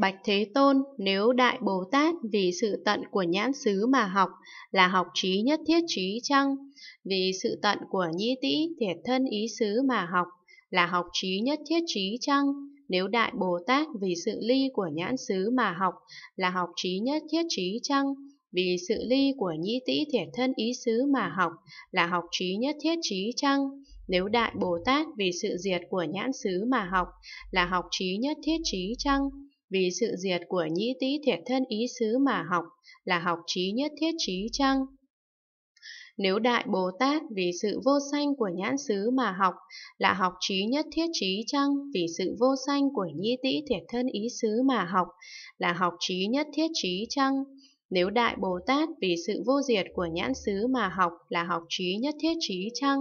Bạch Thế Tôn nếu Đại Bồ Tát vì sự tận của nhãn xứ mà học là học trí nhất thiết trí chăng? Vì sự tận của nhĩ tĩ thiệt thân ý xứ mà học là học trí nhất thiết trí chăng? Nếu Đại Bồ Tát vì sự ly của nhãn xứ mà học là học trí nhất thiết trí chăng? Vì sự ly của nhĩ tĩ thiệt thân ý xứ mà học là học trí nhất thiết trí chăng? Nếu Đại Bồ Tát vì sự diệt của nhãn xứ mà học là học trí nhất thiết trí chăng? Vì sự diệt của nhĩ tý thiệt thân ý xứ mà học là học trí nhất thiết trí chăng? Nếu Đại Bồ Tát vì sự vô sanh của nhãn xứ mà học là học trí nhất thiết trí chăng? Vì sự vô sanh của nhĩ tý thiệt thân ý xứ mà học là học trí nhất thiết trí chăng? Nếu Đại Bồ Tát vì sự vô diệt của nhãn xứ mà học là học trí nhất thiết trí chăng?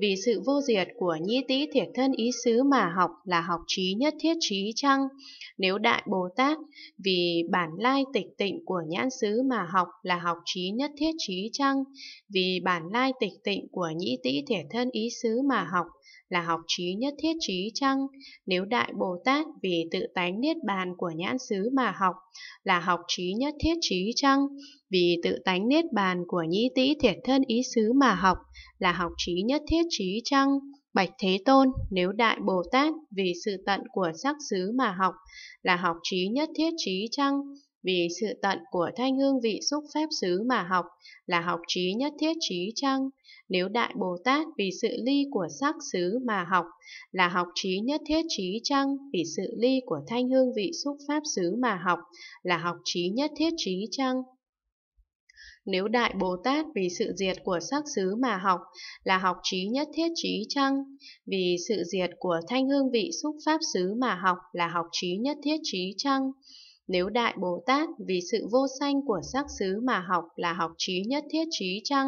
Vì sự vô diệt của nhi tý thiệt thân ý xứ mà học là học trí nhất thiết trí chăng? Nếu Đại Bồ Tát vì bản lai tịch tịnh của nhãn xứ mà học là học trí nhất thiết trí chăng? Vì bản lai tịch tịnh của nhĩ tý thể thân ý xứ mà học là học trí nhất thiết trí chăng? Nếu Đại Bồ Tát vì tự tánh niết bàn của nhãn xứ mà học, là học trí nhất thiết trí chăng? Vì tự tánh niết bàn của nhĩ tĩ thiệt thân ý xứ mà học, là học trí nhất thiết trí chăng? Bạch Thế Tôn, nếu Đại Bồ Tát vì sự tận của sắc xứ mà học, là học trí nhất thiết trí chăng? vì sự tận của thanh hương vị xúc phép xứ mà học là học trí nhất thiết trí chăng? Nếu Đại Bồ Tát vì sự ly của sắc xứ mà học là học trí nhất thiết trí chăng? Vì sự ly của thanh hương vị xúc pháp xứ mà học là học trí nhất thiết trí chăng? Nếu Đại Bồ Tát vì sự diệt của sắc xứ mà học là học trí nhất thiết trí chăng? Vì sự diệt của thanh hương vị xúc pháp xứ mà học là học trí nhất thiết trí chăng? Nếu Đại Bồ Tát vì sự vô sanh của sắc xứ mà học là học trí nhất thiết trí chăng?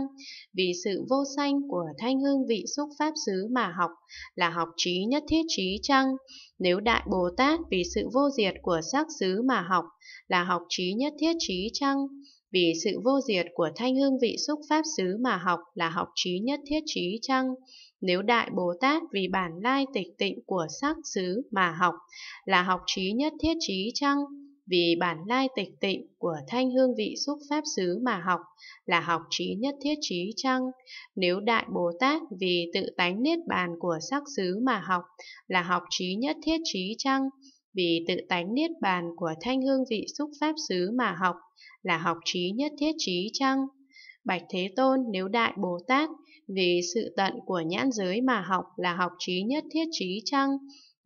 Vì sự vô sanh của thanh hương vị xúc pháp xứ mà học là học trí nhất thiết trí chăng? Nếu Đại Bồ Tát vì sự vô diệt của sắc xứ mà học là học trí nhất thiết trí chăng? Vì sự vô diệt của thanh hương vị xúc pháp xứ mà học là học trí nhất thiết trí chăng? Nếu Đại Bồ Tát vì bản lai tịch tịnh của sắc xứ mà học là học trí nhất thiết trí chăng? vì bản lai tịch tịnh của thanh hương vị xúc pháp xứ mà học là học trí nhất thiết trí chăng? Nếu Đại Bồ Tát vì tự tánh niết bàn của sắc xứ mà học là học trí nhất thiết trí chăng? Vì tự tánh niết bàn của thanh hương vị xúc pháp xứ mà học là học trí nhất thiết trí chăng? Bạch Thế Tôn nếu Đại Bồ Tát vì sự tận của nhãn giới mà học là học trí nhất thiết trí chăng?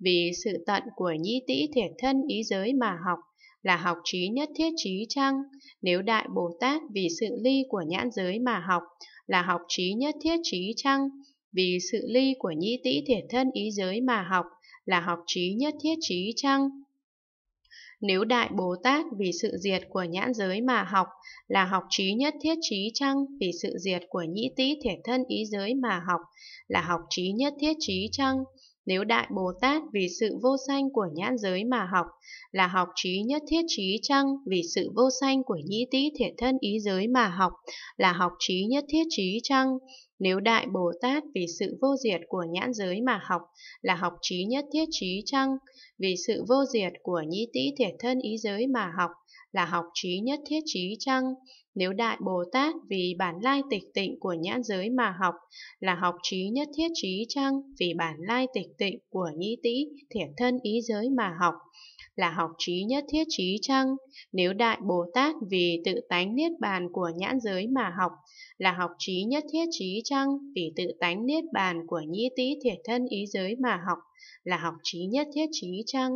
Vì sự tận của nhi tĩ thiệt thân ý giới mà học là học trí nhất thiết trí chăng? Nếu Đại Bồ Tát vì sự ly của nhãn giới mà học, là học trí nhất thiết trí chăng? Vì sự ly của nhĩ tĩ thiệt thân ý giới mà học, là học trí nhất thiết trí chăng? Nếu Đại Bồ Tát vì sự diệt của nhãn giới mà học, là học trí nhất thiết trí chăng? Vì sự diệt của nhĩ tĩ thể thân ý giới mà học, là học trí nhất thiết trí chăng? Nếu Đại Bồ Tát vì sự vô sanh của nhãn giới mà học, là học trí nhất thiết trí chăng vì sự vô sanh của nhĩ tý thiện thân ý giới mà học, là học trí nhất thiết trí chăng? Nếu Đại Bồ Tát vì sự vô diệt của nhãn giới mà học, là học trí nhất thiết trí chăng? Vì sự vô diệt của nhĩ tý thiệt thân ý giới mà học, là học trí nhất thiết trí chăng? Nếu Đại Bồ Tát vì bản lai tịch tịnh của nhãn giới mà học, là học trí nhất thiết trí chăng vì bản lai tịch tịnh của nhĩ tĩ, thiện thân ý giới mà học, là học trí nhất thiết trí chăng? Nếu Đại Bồ Tát vì tự tánh niết bàn của nhãn giới mà học, là học trí nhất thiết trí chăng? Vì tự tánh niết bàn của nhĩ tĩ thiệt thân ý giới mà học, là học trí nhất thiết trí chăng?